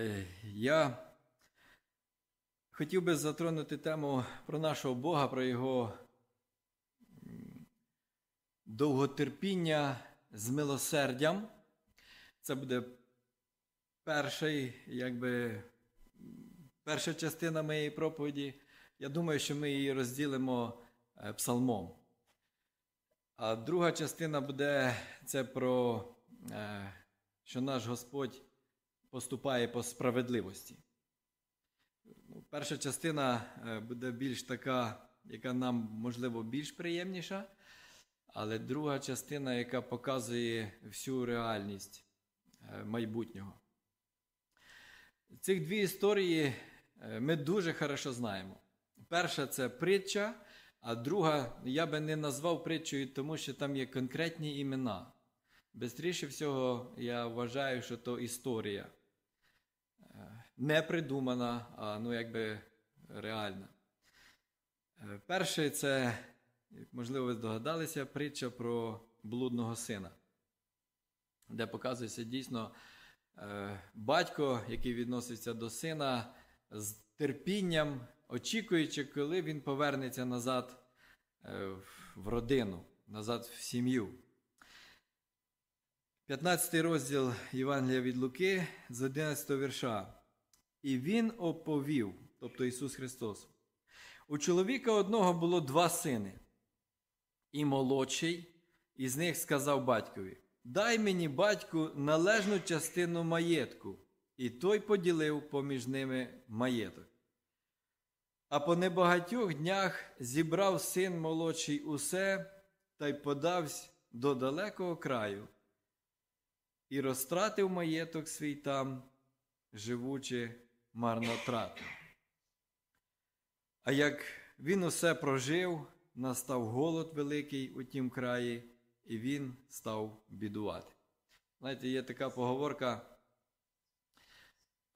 Е, я хотів би затронути тему про нашого Бога, про Його довготерпіння з милосердям. Це буде перший, якби, перша частина моєї проповіді. Я думаю, що ми її розділимо е, псалмом. А друга частина буде це про е, що наш Господь поступає по справедливості. Ну, перша частина е, буде більш така, яка нам, можливо, більш приємніша, але друга частина, яка показує всю реальність е, майбутнього. Цих дві історії е, ми дуже хорошо знаємо. Перша це притча, а друга я би не назвав притчою, тому що там є конкретні імена. Бистріше всього, я вважаю, що то історія не придумана, а ну якби реальна. Е, перший це, можливо, ви здогадалися, притча про блудного сина, де показується дійсно е, батько, який відноситься до сина з терпінням, очікуючи, коли він повернеться назад е, в родину, назад в сім'ю. 15 розділ Євангелія від Луки з 11 вірша. І він оповів, тобто Ісус Христос. У чоловіка одного було два сини, і молодший із них сказав батькові: Дай мені батьку належну частину маєтку, і той поділив поміж ними маєток. А по небагатьох днях зібрав син молодший усе та й подався до далекого краю і розтратив маєток свій там, живучи марно тратив. А як він усе прожив, настав голод великий у тім краї, і він став бідувати. Знаєте, є така поговорка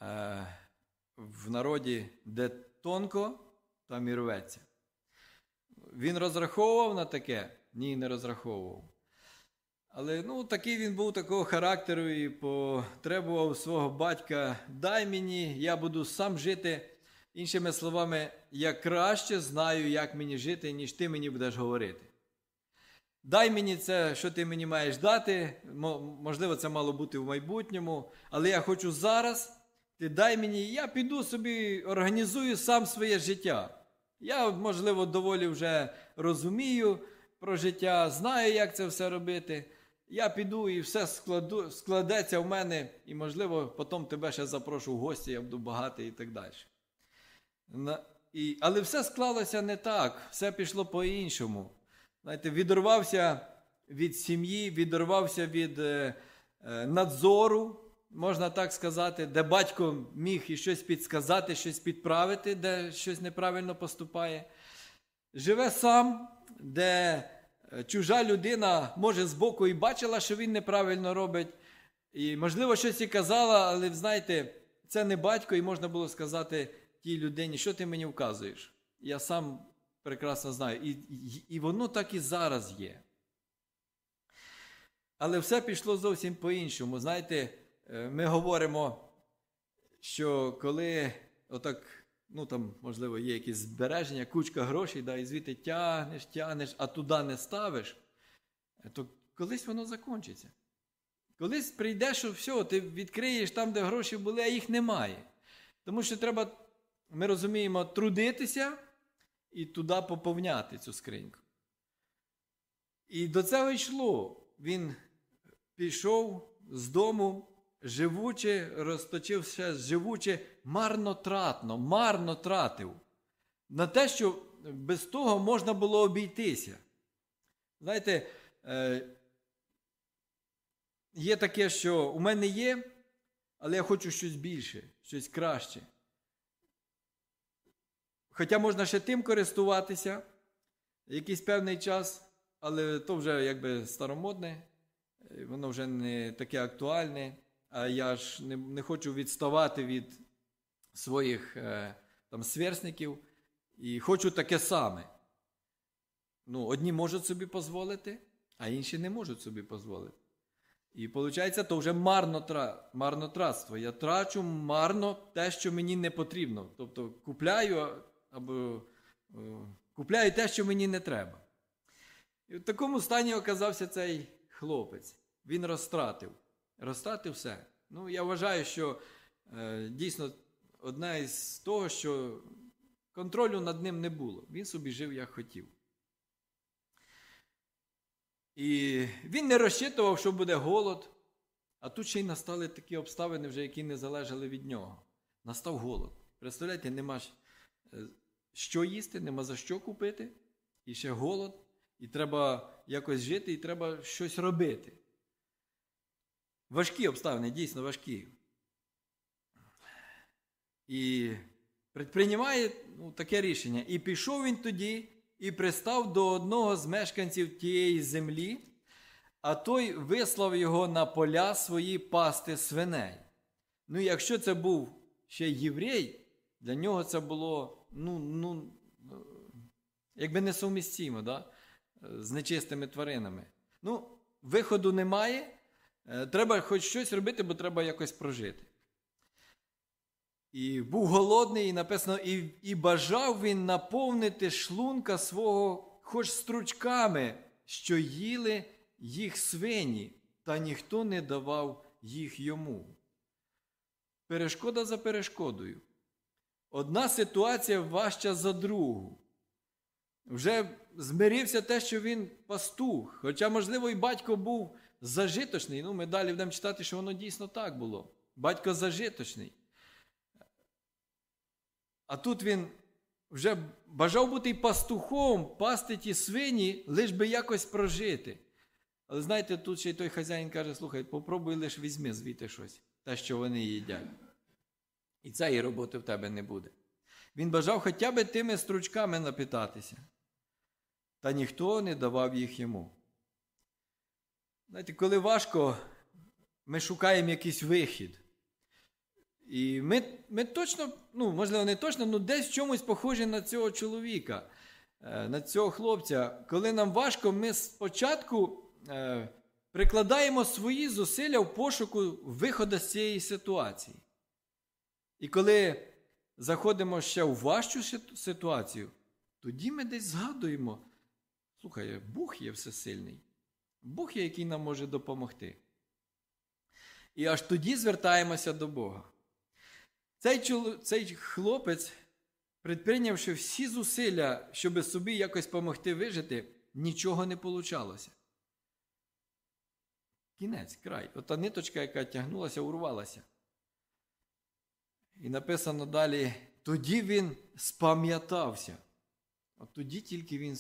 е, в народі, де тонко, там і рветься. Він розраховував на таке? Ні, не розраховував. Але ну, такий він був такого характеру і потребував свого батька, дай мені, я буду сам жити. Іншими словами, я краще знаю, як мені жити, ніж ти мені будеш говорити. Дай мені це, що ти мені маєш дати. Можливо, це мало бути в майбутньому, але я хочу зараз. Ти дай мені, я піду собі, організую сам своє життя. Я, можливо, доволі вже розумію про життя, знаю, як це все робити. Я піду і все складу, складеться в мене, і, можливо, потім тебе ще запрошу в гості, я буду багатий і так далі. На, і, Але все склалося не так, все пішло по-іншому. Знаєте, Відорвався від сім'ї, відорвався від е, е, надзору, можна так сказати, де батько міг і щось підсказати, щось підправити, де щось неправильно поступає. Живе сам, де. Е, чужа людина, може, збоку і бачила, що він неправильно робить. І, можливо, щось і казала, але знаєте, це не батько, і можна було сказати тій людині, що ти мені вказуєш. Я сам прекрасно знаю. І, і, і воно так і зараз є. Але все пішло зовсім по-іншому. Знаєте, е, ми говоримо, що коли отак ну там, можливо, є якісь збереження, кучка грошей, да, і звідти тягнеш, тягнеш, а туди не ставиш, е, то колись воно закінчиться. Колись прийдеш, що все, ти відкриєш там, де гроші були, а їх немає. Тому що треба, ми розуміємо, трудитися і туди поповняти цю скриньку. І до цього йшло. Він пішов з дому, живуче розточив ще живуче марнотратно, марно тратив. На те, що без того можна було обійтися. Знаєте, е, є таке, що у мене є, але я хочу щось більше, щось краще. Хоча можна ще тим користуватися якийсь певний час, але то вже якби старомодне, воно вже не таке актуальне я ж не, не хочу відставати від своїх е, там сверстників і хочу таке саме. Ну, Одні можуть собі дозволити, а інші не можуть собі дозволити. І виходить, то вже марнотра... марнотратство. Я трачу марно те, що мені не потрібно. Тобто купляю або е, купляю те, що мені не треба. І в такому стані оказався цей хлопець. Він розтратив. Розстати все. Ну, я вважаю, що е, дійсно одна із того, що контролю над ним не було. Він собі жив, як хотів. І він не розчитував, що буде голод. А тут ще й настали такі обставини, вже, які не залежали від нього. Настав голод. Представляєте, нема е, що їсти, нема за що купити, і ще голод, і треба якось жити, і треба щось робити важкі обставини, дійсно важкі. І предприймає ну, таке рішення. І пішов він тоді і пристав до одного з мешканців тієї землі, а той вислав його на поля свої пасти свиней. Ну, якщо це був ще єврей, для нього це було ну, ну, якби несумістимо да? з нечистими тваринами. Ну, Виходу немає, Е, треба хоч щось робити, бо треба якось прожити. І був голодний, і написано, і і бажав він наповнити шлунка свого хоч стручками, що їли їх свині, та ніхто не давав їх йому. Перешкода за перешкодою. Одна ситуація важча за другу. Вже змирився те, що він пастух. Хоча, можливо, і батько був зажиточний. Ну, ми далі будемо читати, що воно дійсно так було. Батько зажиточний. А тут він вже бажав бути пастухом, пасти ті свині, лиш би якось прожити. Але знаєте, тут ще й той хазяїн каже: слухай, попробуй лиш візьми звідти щось, те, що вони їдять. І цієї роботи в тебе не буде. Він бажав хоча б тими стручками напитатися. Та ніхто не давав їх йому. Знаєте, коли важко, ми шукаємо якийсь вихід. І ми ми точно, ну, можливо, не точно, але ну, десь в чомусь похожі на цього чоловіка, е, на цього хлопця. Коли нам важко, ми спочатку е, прикладаємо свої зусилля в пошуку виходу з цієї ситуації. І коли заходимо ще в важчу ситуацію, тоді ми десь згадуємо: слухай, Бог є всесильний. Бог є, який нам може допомогти. І аж тоді звертаємося до Бога. Цей чол... цей хлопець, предприйнявши всі зусилля, щоб собі якось допомогти вижити, нічого не вийшло. Кінець, край. Ота ниточка, яка тягнулася, урвалася. І написано далі: тоді він спам'ятався. От тоді тільки він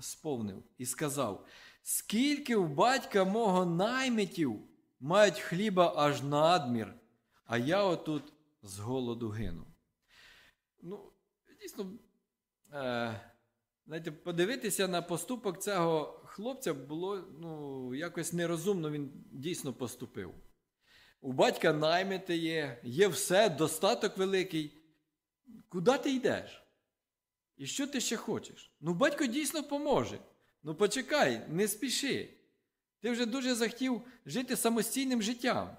сповнив і сказав: Скільки в батька мого наймитів мають хліба аж надмір, а я отут з голоду гину. Ну, дійсно, е, знаєте, подивитися на поступок цього хлопця було ну, якось нерозумно, він дійсно поступив. У батька наймити є, є все, достаток великий. Куди ти йдеш? І що ти ще хочеш? Ну, батько дійсно поможе. Ну почекай, не спіши. Ти вже дуже захотів жити самостійним життям.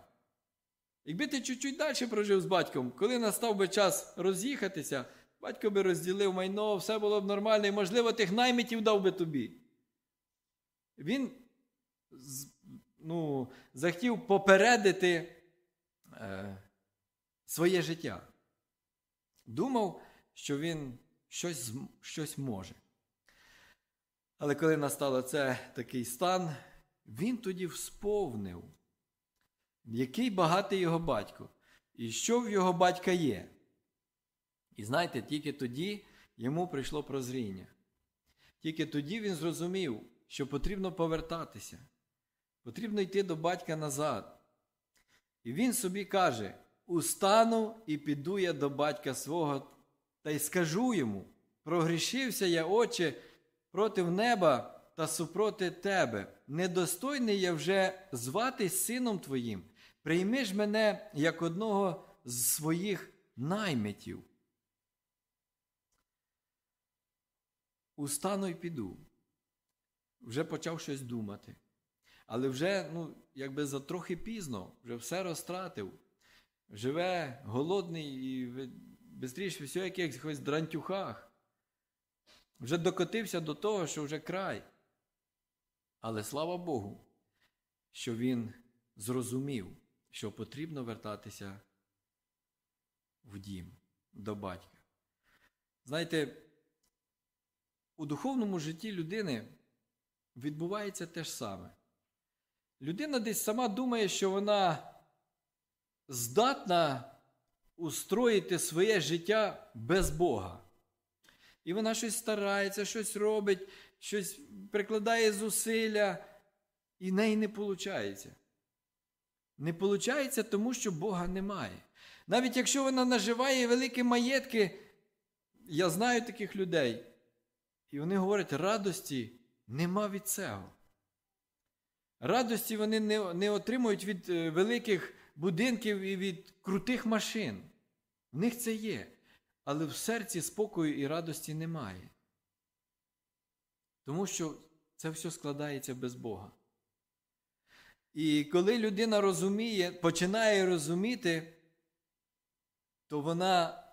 Якби ти чуть-чуть далі прожив з батьком, коли настав би час роз'їхатися, батько би розділив майно, все було б нормально і, можливо, тих наймитів дав би тобі. Він ну, захотів попередити е, своє життя. Думав, що він щось, щось може. Але коли настало це такий стан, він тоді сповнив, який багатий його батько, і що в його батька є. І знаєте, тільки тоді йому прийшло прозріння. Тільки тоді він зрозумів, що потрібно повертатися, потрібно йти до батька назад. І він собі каже: Устану і піду я до батька свого та й скажу йому: прогрішився я, Отче против неба та супроти тебе. Недостойний я вже зватись сином твоїм, прийми ж мене як одного з своїх наймитів. Устану й піду. Вже почав щось думати. Але вже, ну, якби за трохи пізно, вже все розтратив. Живе голодний і швидше всього якихось дрантюхах. Вже докотився до того, що вже край. Але слава Богу, що він зрозумів, що потрібно вертатися в дім, до батька. Знаєте, у духовному житті людини відбувається те ж саме. Людина десь сама думає, що вона здатна устроїти своє життя без Бога. І вона щось старається, щось робить, щось прикладає зусилля, і в неї не виходить. Не виходить, тому що Бога немає. Навіть якщо вона наживає великі маєтки, я знаю таких людей, і вони говорять, радості нема від цього. Радості вони не не отримують від е, великих будинків і від крутих машин. В них це є але в серці спокою і радості немає. Тому що це все складається без Бога. І коли людина розуміє, починає розуміти, то вона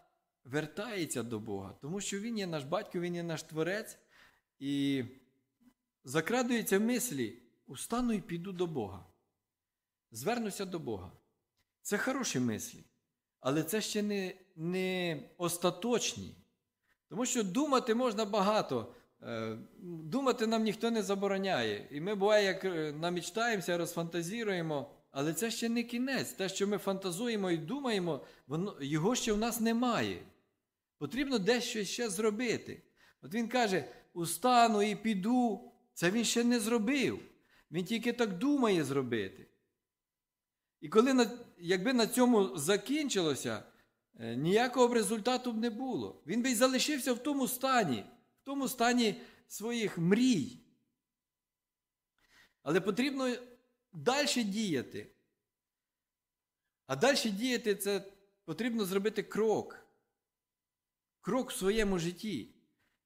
вертається до Бога, тому що Він є наш батько, Він є наш творець, і закрадується в мислі, устану і піду до Бога. Звернуся до Бога. Це хороші мислі але це ще не не остаточні. Тому що думати можна багато. Е, думати нам ніхто не забороняє. І ми буває, як е, намічтаємося, розфантазіруємо, але це ще не кінець. Те, що ми фантазуємо і думаємо, воно, його ще в нас немає. Потрібно дещо ще зробити. От він каже: устану і піду. Це він ще не зробив. Він тільки так думає зробити. І коли на, якби на цьому закінчилося, е, ніякого б результату б не було. Він би й залишився в тому стані, в тому стані своїх мрій. Але потрібно далі діяти. А далі діяти це потрібно зробити крок. Крок в своєму житті.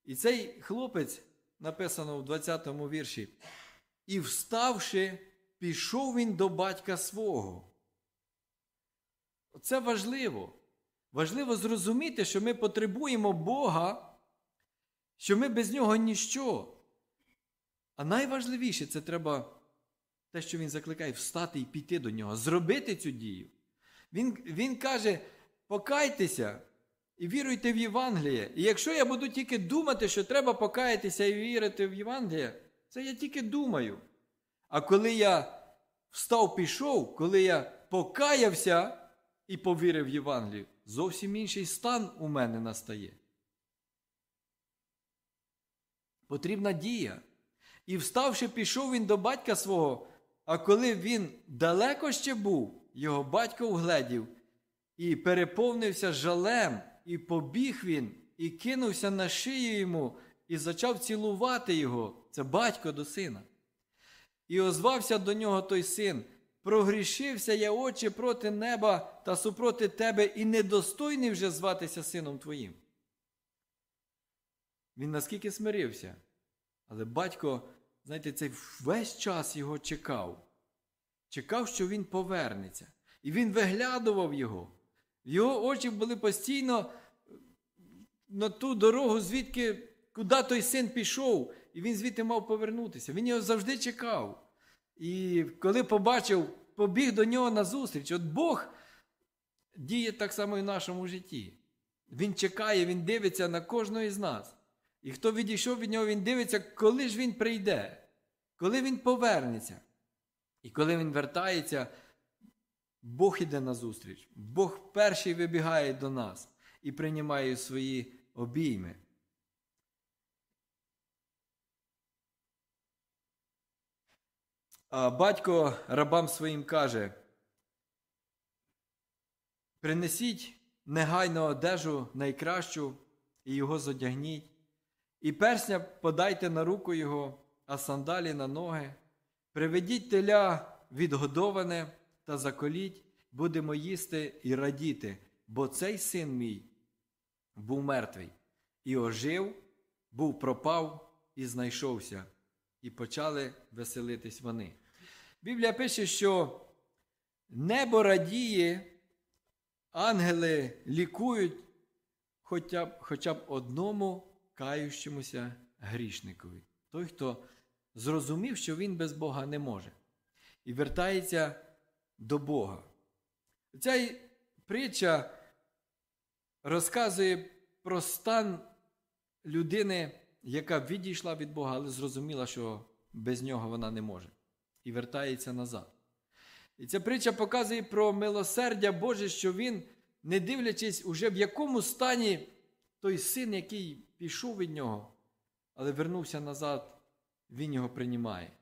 І цей хлопець, написано в 20 му вірші, і вставши пішов він до батька свого. Це важливо. Важливо зрозуміти, що ми потребуємо Бога, що ми без нього ніщо. А найважливіше це треба те, що він закликає, встати і піти до нього, зробити цю дію. Він, Він каже: покайтеся і віруйте в Євангеліє. І якщо я буду тільки думати, що треба покаятися і вірити в Євангеліє, це я тільки думаю. А коли я встав, пішов, коли я покаявся і повірив в Євангелію, зовсім інший стан у мене настає. Потрібна дія. І вставши, пішов він до батька свого, а коли він далеко ще був, його батько вгледів і переповнився жалем, і побіг він, і кинувся на шию йому, і почав цілувати його. Це батько до сина. І озвався до нього той син. Прогрішився я очі проти неба та супроти тебе, і недостойний вже зватися сином твоїм. Він наскільки смирився. Але батько, знаєте, цей весь час його чекав, чекав, що він повернеться. І він виглядував його. Його очі були постійно на ту дорогу, звідки, куди той син пішов. І він звідти мав повернутися. Він його завжди чекав. І коли побачив, побіг до нього на зустріч. От Бог діє так само і в нашому житті. Він чекає, він дивиться на кожного із нас. І хто відійшов від нього, він дивиться, коли ж він прийде, коли він повернеться. І коли він вертається, Бог іде на зустріч. Бог перший вибігає до нас і приймає свої обійми. батько рабам своїм каже: принесіть негайно одежу найкращу і його зодягніть, і персня подайте на руку його, а сандалі на ноги. Приведіть теля відгодоване та заколіть, будемо їсти і радіти, бо цей син мій був мертвий і ожив, був пропав і знайшовся і почали веселитись вони. Біблія пише, що небо радіє, ангели лікують хоча б, хоча б одному каючомуся грішникові. Той, хто зрозумів, що він без Бога не може, і вертається до Бога. Ця притча розказує про стан людини яка відійшла від Бога, але зрозуміла, що без нього вона не може, і вертається назад. І ця притча показує про милосердя Боже, що він, не дивлячись, уже в якому стані той син, який пішов від нього, але вернувся назад, він його приймає.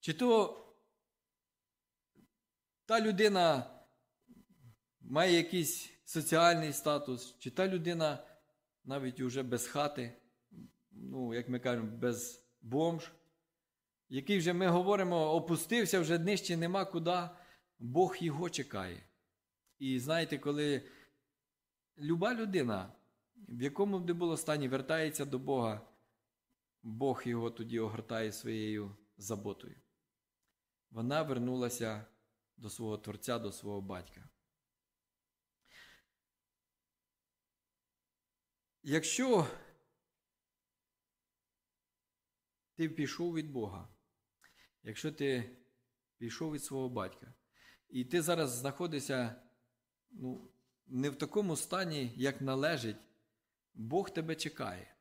Чи то та людина має якийсь соціальний статус, чи та людина навіть уже без хати, ну, як ми кажемо, без бомж, який вже ми говоримо, опустився вже нижче нема куди, Бог його чекає. І знаєте, коли люба людина, в якому б не було стані, вертається до Бога, Бог його тоді огортає своєю заботою. Вона вернулася до свого Творця, до свого батька. Якщо ти пішов від Бога, якщо ти пішов від свого батька, і ти зараз знаходишся ну, не в такому стані, як належить, Бог тебе чекає.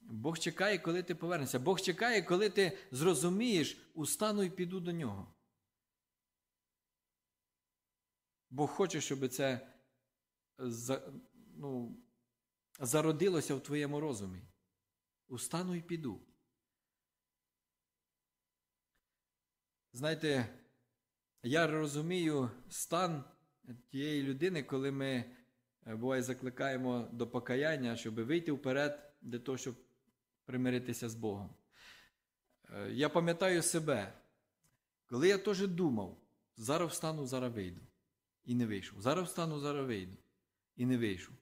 Бог чекає, коли ти повернешся. Бог чекає, коли ти зрозумієш, устану і піду до нього. Бог хоче, щоб це ну, зародилося в твоєму розумі. Устану і піду. Знаєте, я розумію стан тієї людини, коли ми е, буває закликаємо до покаяння, щоб вийти вперед для того, щоб примиритися з Богом. Е, я пам'ятаю себе, коли я теж думав, зараз встану, зараз вийду. І не вийшов. Зараз встану, зараз вийду. І не вийшов.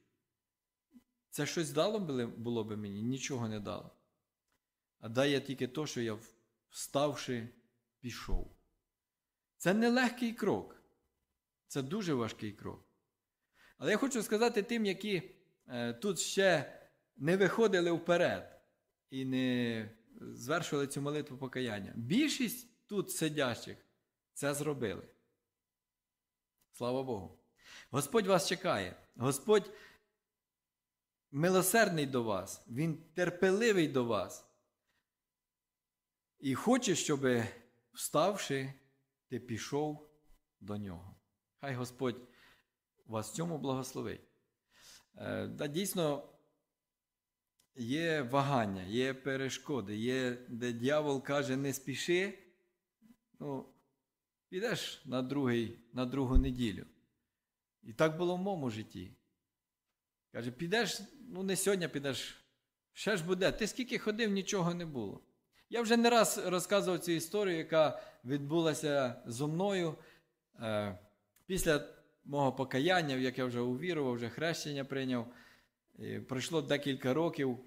Це щось дало було би мені? Нічого не дало. А дає тільки то, що я, вставши, пішов. Це нелегкий крок. Це дуже важкий крок. Але я хочу сказати тим, які е, тут ще не виходили вперед і не звершували цю молитву покаяння. Більшість тут сидячих це зробили. Слава Богу. Господь вас чекає. Господь милосердний до вас, Він терпеливий до вас. І хоче, щоб, вставши, ти пішов до нього. Хай Господь вас в цьому благословить. Е, Дійсно, є вагання, є перешкоди, є, де дьявол каже, не спіши, ну, підеш на, другий, на другу неділю. І так було в моєму житті. Каже, підеш, ну не сьогодні підеш, ще ж буде. Ти скільки ходив, нічого не було. Я вже не раз розказував цю історію, яка відбулася зо мною е, після мого покаяння, як я вже увірував, вже хрещення прийняв. Пройшло декілька років.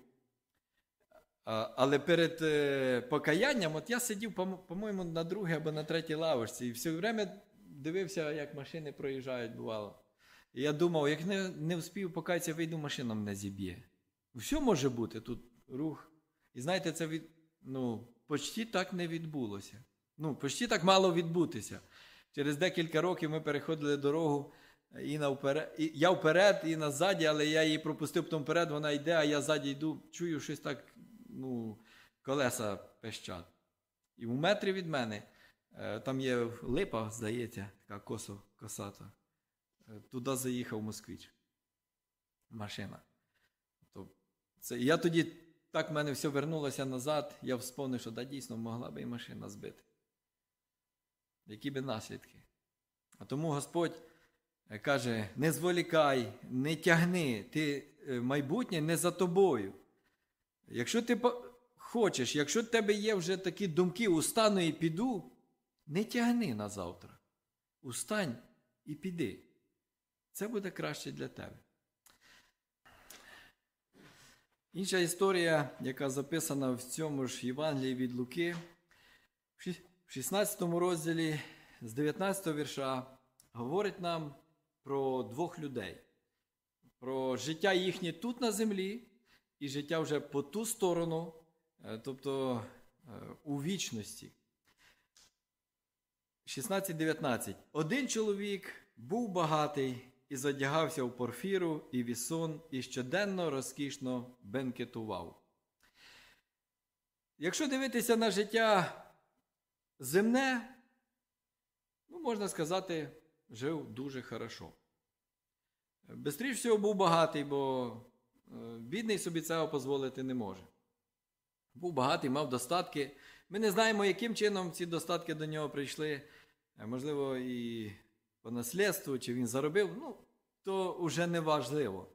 Але перед е, покаянням, от я сидів, по-моєму, на другій або на третій лавочці, і все время дивився, як машини проїжджають, бувало я думав, як не не вспів покатися, вийду, машина мене зіб'є. Все може бути тут рух. І знаєте, це від, ну, почті так не відбулося. Ну, почті так мало відбутися. Через декілька років ми переходили дорогу. І навперед, і я вперед, і назаді, але я її пропустив потім вперед, вона йде, а я ззаді йду, чую щось так, ну, колеса пищать. І в метрі від мене, е, там є липа, здається, така косо, косата туди заїхав москвич. Машина. Тобто, це, Я тоді так в мене все вернулося назад, я вспомнив, що да, дійсно могла би і машина збити. Які би наслідки? А тому Господь е, каже: не зволікай, не тягни, ти е, майбутнє не за тобою. Якщо ти хочеш, якщо в тебе є вже такі думки, устану і піду, не тягни на завтра. Устань і піди. Це буде краще для тебе. Інша історія, яка записана в цьому ж Євангелії від Луки, в 16 розділі з 19 вірша, говорить нам про двох людей, про життя їхнє тут на землі і життя вже по ту сторону, е, тобто е, у вічності. 16-19. Один чоловік був багатий і задягався в порфіру і вісон, і щоденно розкішно бенкетував. Якщо дивитися на життя земне, ну, можна сказати, жив дуже хорошо. Бестріж всього був багатий, бо е, бідний собі цього дозволити не може. Був багатий, мав достатки. Ми не знаємо, яким чином ці достатки до нього прийшли. Е, можливо, і по наслідству, чи він заробив, ну, то вже не важливо.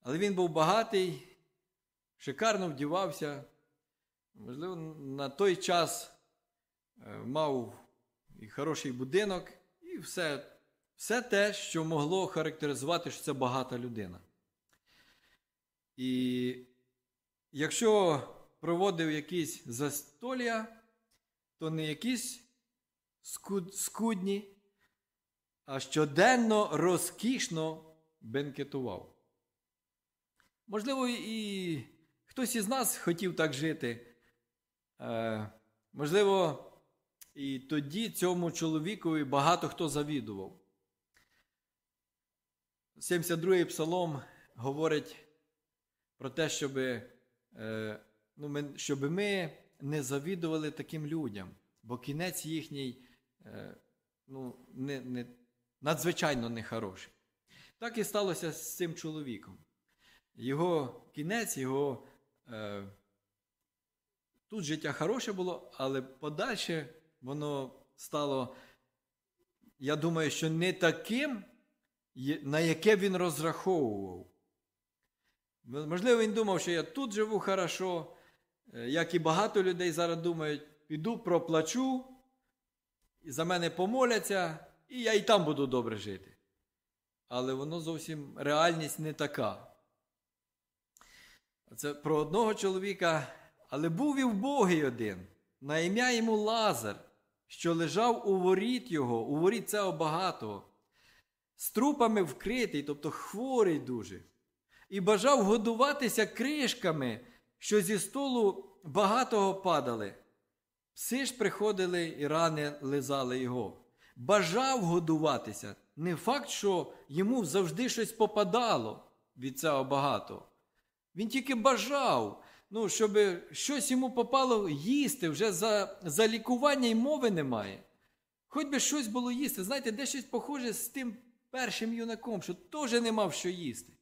Але він був багатий, шикарно вдівався. Можливо, на той час е, мав і хороший будинок, і все, все те, що могло характеризувати, що це багата людина. І якщо проводив якісь застолія, то не якісь скудні, а щоденно розкішно бенкетував. Можливо, і хтось із нас хотів так жити. Е, Можливо, і тоді цьому чоловікові багато хто завідував. 72-й псалом говорить про те, щоб е, ну, ми, щоб ми не завідували таким людям, бо кінець їхній е, ну, не, не, надзвичайно нехороший. Так і сталося з цим чоловіком. Його кінець, його е, тут життя хороше було, але подальше воно стало, я думаю, що не таким, на яке він розраховував. Можливо, він думав, що я тут живу хорошо, е, як і багато людей зараз думають, піду проплачу, за мене помоляться, і я і там буду добре жити. Але воно зовсім реальність не така. Це про одного чоловіка, але був і вбогий один, на ім'я йому Лазар, що лежав у воріт його, у воріт цього багатого, з трупами вкритий, тобто хворий дуже, і бажав годуватися кришками, що зі столу багатого падали. Пси ж приходили і рани лизали його бажав годуватися. Не факт, що йому завжди щось попадало від цього багато. Він тільки бажав, ну, щоб щось йому попало їсти, вже за за лікування й мови немає. Хоч би щось було їсти. Знаєте, де щось похоже з тим першим юнаком, що теж не мав що їсти.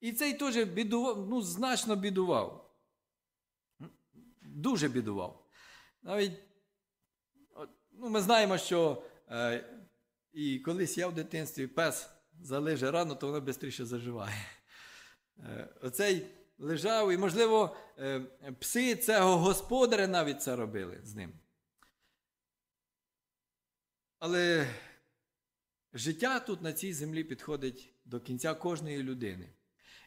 І цей теж бідував, ну, значно бідував. Дуже бідував. Навіть, ну, ми знаємо, що Е, і колись я в дитинстві пес залеже рано, то воно швидше заживає. Е, оцей лежав, і, можливо, е, пси цього господаря навіть це робили з ним. Але життя тут на цій землі підходить до кінця кожної людини.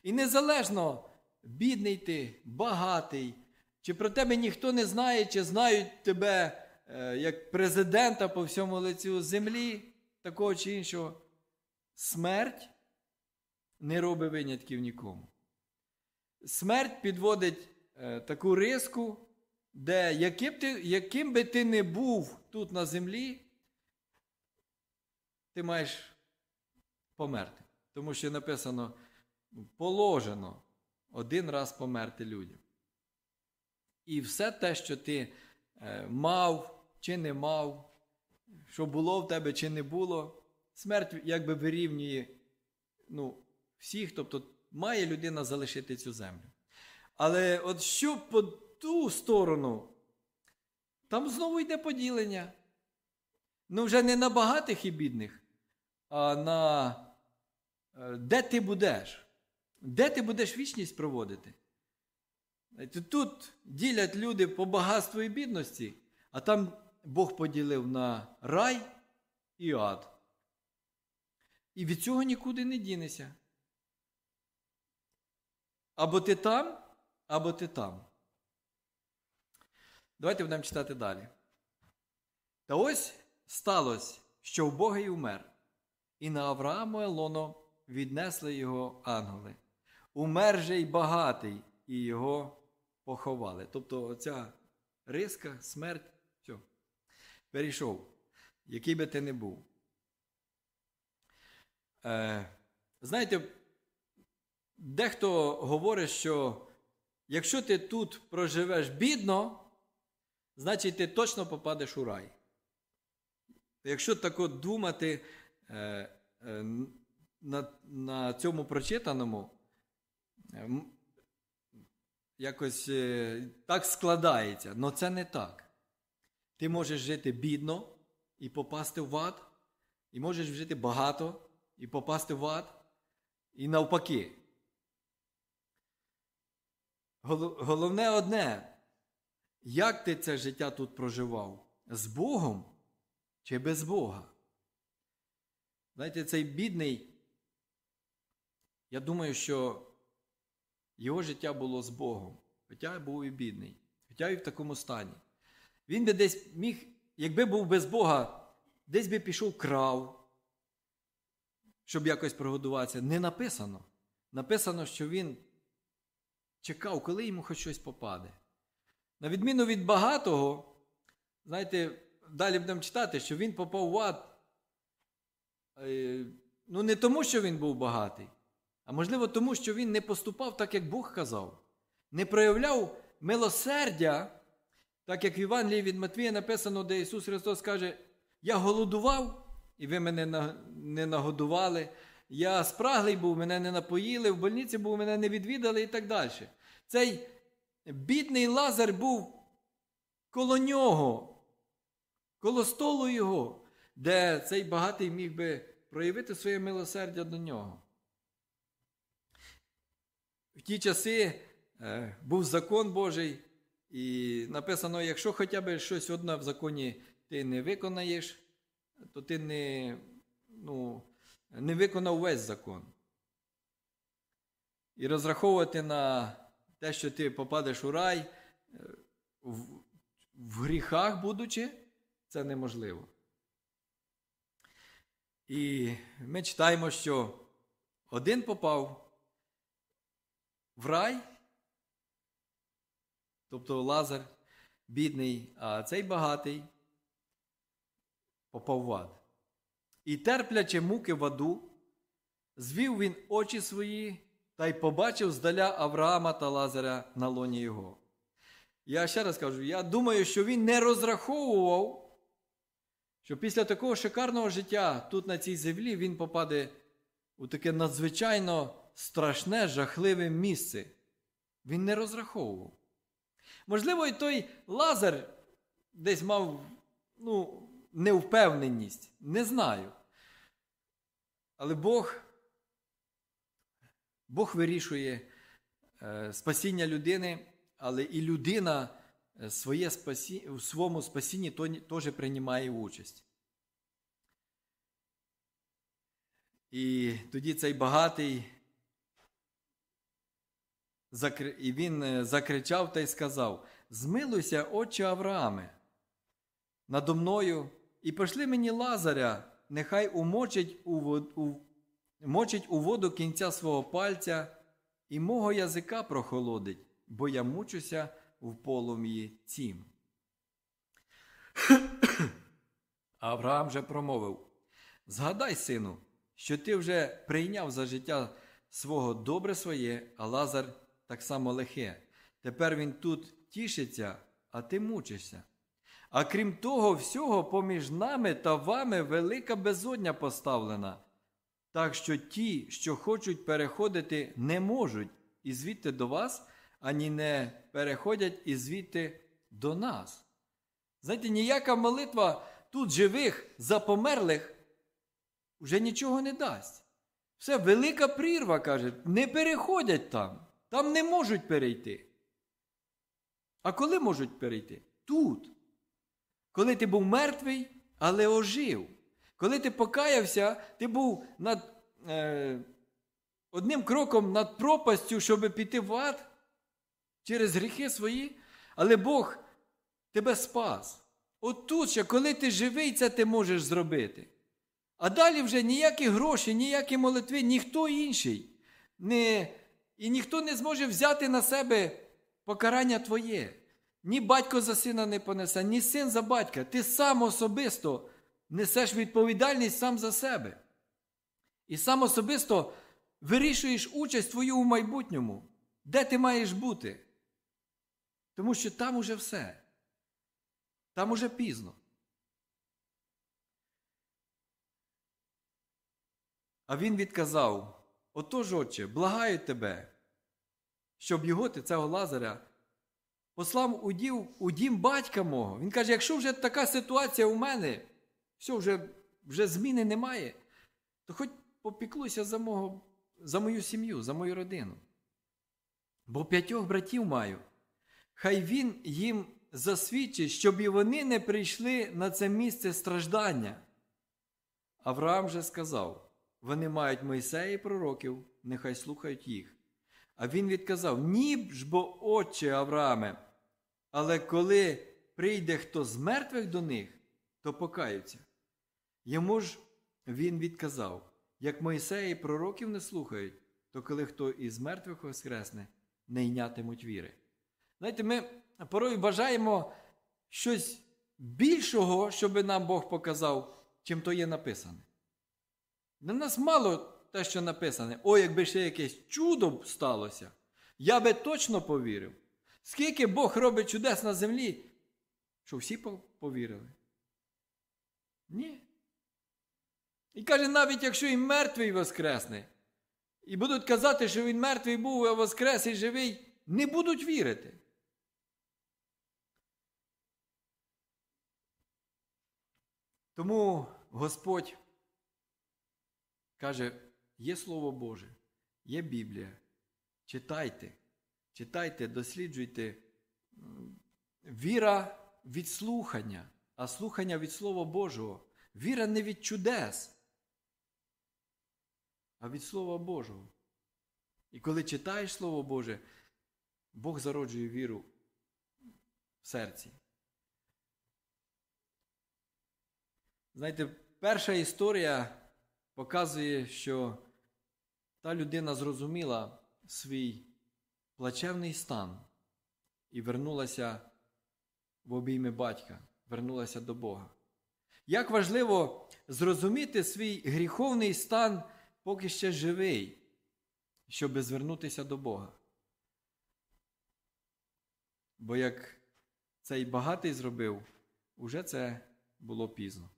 І незалежно, бідний ти, багатий, чи про тебе ніхто не знає, чи знають тебе Е, як президента по всьому лицю землі, такого чи іншого, смерть не робить винятків нікому. Смерть підводить е, таку риску, де яким, ти, яким би ти не був тут на землі, ти маєш померти. Тому що написано, положено один раз померти людям. І все те, що ти е, мав, чи не мав, що було в тебе, чи не було. Смерть якби вирівнює ну, всіх, тобто має людина залишити цю землю. Але от що по ту сторону, там знову йде поділення. Ну, вже не на багатих і бідних, а на е, де ти будеш? Де ти будеш вічність проводити? Тут ділять люди по багатству і бідності, а там Бог поділив на рай і ад. І від цього нікуди не дінеся. Або ти там, або ти там. Давайте будемо читати далі. Та ось сталося, що в Бога й умер, і на Аврааму Елоно віднесли його ангели. Умер же й багатий, і його поховали. Тобто оця риска, смерть перейшов, який би ти не був. Е, Знаєте, дехто говорить, що якщо ти тут проживеш бідно, значить ти точно попадеш у рай. Якщо так от думати е, е, на, на цьому прочитаному, Якось е, так складається, але це не так. Ти можеш жити бідно і попасти в ад, і можеш жити багато і попасти в ад, і навпаки. Головне одне, як ти це життя тут проживав? З Богом чи без Бога? Знаєте, цей бідний, я думаю, що його життя було з Богом, хоча був і бідний, хоча і в такому стані. Він би десь міг, якби був без Бога, десь би пішов крав, щоб якось прогодуватися. Не написано. Написано, що він чекав, коли йому хоч щось попаде. На відміну від багатого, знаєте, далі будемо читати, що він попав в ад. Е, ну, не тому, що він був багатий, а можливо, тому, що він не поступав так, як Бог казав, не проявляв милосердя. Так як в Євангелії від Матвія написано, де Ісус Христос каже, я голодував, і ви мене не нагодували, я спраглий був, мене не напоїли, в больниці був, мене не відвідали і так далі. Цей бідний Лазар був коло нього, коло столу його, де цей багатий міг би проявити своє милосердя до нього. В ті часи е, був закон Божий. І написано: якщо хоча б щось одне в законі ти не виконаєш, то ти не ну, не виконав весь закон. І розраховувати на те, що ти попадеш у рай, е, в, в гріхах будучи, це неможливо. І ми читаємо, що один попав в рай. Тобто Лазар бідний, а цей багатий попав в ад. І терплячи муки в аду, звів він очі свої та й побачив здаля Авраама та Лазаря на лоні його. Я ще раз кажу: я думаю, що він не розраховував, що після такого шикарного життя тут на цій землі він попаде у таке надзвичайно страшне, жахливе місце. Він не розраховував. Можливо, і той Лазар десь мав ну, невпевненість. Не знаю. Але Бог Бог вирішує е, спасіння людини, але і людина е, своє спасі, в своєму спасінні теж приймає участь. І тоді цей багатий. І він е, закричав та й сказав Змилуйся, отче Аврааме, надо мною, і пошли мені Лазаря, нехай умочить у воду, мочить у воду кінця свого пальця і мого язика прохолодить, бо я мучуся в полум'ї цім. Авраам же промовив Згадай, сину, що ти вже прийняв за життя свого добре своє, а Лазар так само лихе. Тепер він тут тішиться, а ти мучишся. А крім того, всього, поміж нами та вами велика безодня поставлена, так що ті, що хочуть переходити, не можуть і звідти до вас, ані не переходять і звідти до нас. Знаєте, ніяка молитва тут живих, запомерлих, вже нічого не дасть. Все велика прірва, каже, не переходять там. Там не можуть перейти. А коли можуть перейти? Тут. Коли ти був мертвий, але ожив. Коли ти покаявся, ти був над е, одним кроком над пропастю, щоб піти в ад через гріхи свої, але Бог тебе спас. Отут ще, коли ти живий, це ти можеш зробити. А далі вже ніякі гроші, ніякі молитви, ніхто інший не і ніхто не зможе взяти на себе покарання твоє. Ні батько за сина не понесе, ні син за батька. Ти сам особисто несеш відповідальність сам за себе. І сам особисто вирішуєш участь твою у майбутньому, де ти маєш бути. Тому що там уже все. Там уже пізно. А він відказав. Отож, Отче, благаю тебе, щоб його ти цього Лазаря послав у дів, у дім батька мого. Він каже, якщо вже така ситуація у мене, все, вже вже зміни немає, то хоч попіклуйся за, мого, за мою сім'ю, за мою родину. Бо п'ятьох братів маю. Хай він їм засвідчить, щоб і вони не прийшли на це місце страждання. Авраам же сказав. Вони мають Мойсея і пророків, нехай слухають їх. А він відказав: Ні ж бо, отче Аврааме, але коли прийде хто з мертвих до них, то покаються. Йому ж він відказав: як Мойсея і пророків не слухають, то коли хто із мертвих воскресне, не йнятимуть віри. Знаєте, ми порой бажаємо щось більшого, щоби нам Бог показав, чим то є написане. На нас мало те, що написане. О, якби ще якесь чудо сталося, я би точно повірив. Скільки Бог робить чудес на землі, що всі повірили? Ні. І каже, навіть якщо і мертвий воскресне, і будуть казати, що він мертвий був, а воскрес і живий, не будуть вірити. Тому Господь Каже, є Слово Боже, є Біблія. Читайте, читайте, досліджуйте. Віра від слухання, а слухання від Слова Божого. Віра не від чудес, а від Слова Божого. І коли читаєш Слово Боже, Бог зароджує віру в серці. Знаєте, перша історія показує, що та людина зрозуміла свій плачевний стан і вернулася в обійми батька, вернулася до Бога. Як важливо зрозуміти свій гріховний стан, поки ще живий, щоб звернутися до Бога. Бо як цей багатий зробив, уже це було пізно.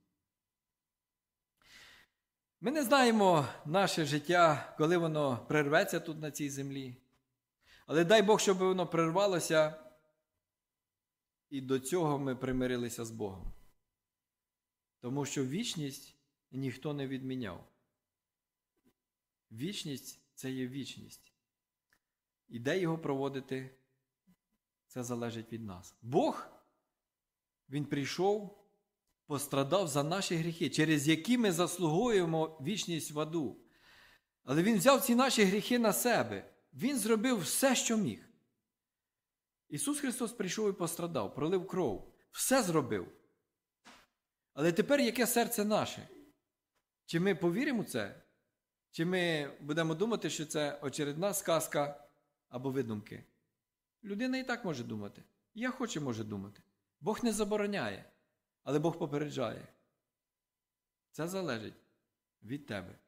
Ми не знаємо наше життя, коли воно прерветься тут на цій землі. Але дай Бог, щоб воно прервалося, і до цього ми примирилися з Богом. Тому що вічність ніхто не відміняв. Вічність це є вічність. І де його проводити, це залежить від нас. Бог, Він прийшов пострадав за наші гріхи, через які ми заслуговуємо вічність в аду. Але Він взяв ці наші гріхи на себе, Він зробив все, що міг. Ісус Христос прийшов і пострадав, пролив кров, все зробив. Але тепер яке серце наше? Чи ми повіримо в це? Чи ми будемо думати, що це очередна сказка або видумки? Людина і так може думати. Я хочу може думати. Бог не забороняє. Але Бог попереджає. Це залежить від тебе.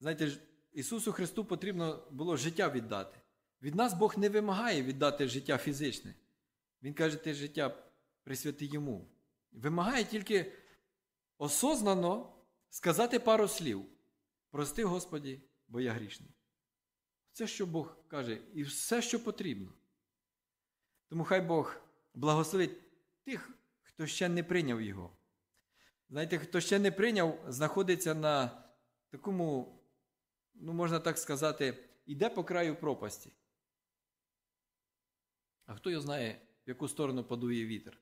Знаєте, Ісусу Христу потрібно було життя віддати. Від нас Бог не вимагає віддати життя фізичне. Він каже, ти життя присвяти Йому. Вимагає тільки осознано сказати пару слів. Прости, Господі, бо я грішний. Це, що Бог каже, і все, що потрібно. Тому хай Бог благословить тих, хто ще не прийняв його. Знаєте, хто ще не прийняв, знаходиться на такому, ну можна так сказати, іде по краю пропасті. А хто його знає, в яку сторону подує вітер?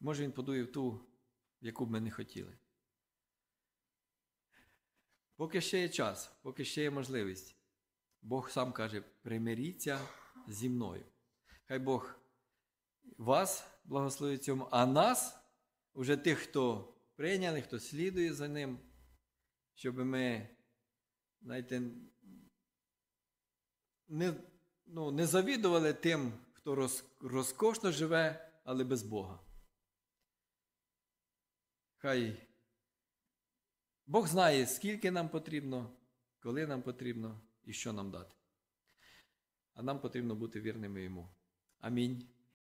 Може він подує в ту, в яку б ми не хотіли. Поки ще є час, поки ще є можливість, Бог сам каже: примиріться зі мною. Хай Бог вас благословить цьому, а нас, уже тих, хто прийняли, хто слідує за ним, щоб ми, знаєте, не ну, не завідували тим, хто роз, розкошно живе, але без Бога. Хай Бог знає, скільки нам потрібно, коли нам потрібно і що нам дати. А нам потрібно бути вірними йому. Амінь.